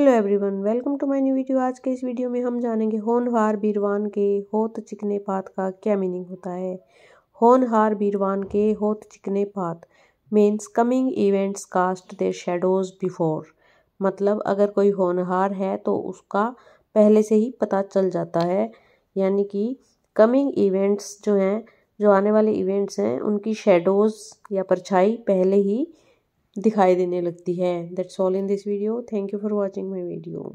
hello everyone welcome to my new video आज के इस वीडियो में हम जानेंगे होनहार बीरवान के होत चिकने पात का क्या मीनिंग होता है होनहार बीरवान के होत चिकने पात means coming events cast their shadows before मतलब अगर कोई होनहार है तो उसका पहले से ही पता चल जाता है यानी कि कमिंग इवेंट्स जो हैं जो आने वाले इवेंट्स हैं उनकी शेडोज़ या परछाई पहले ही दिखाई देने लगती है that's all in this video thank you for watching my video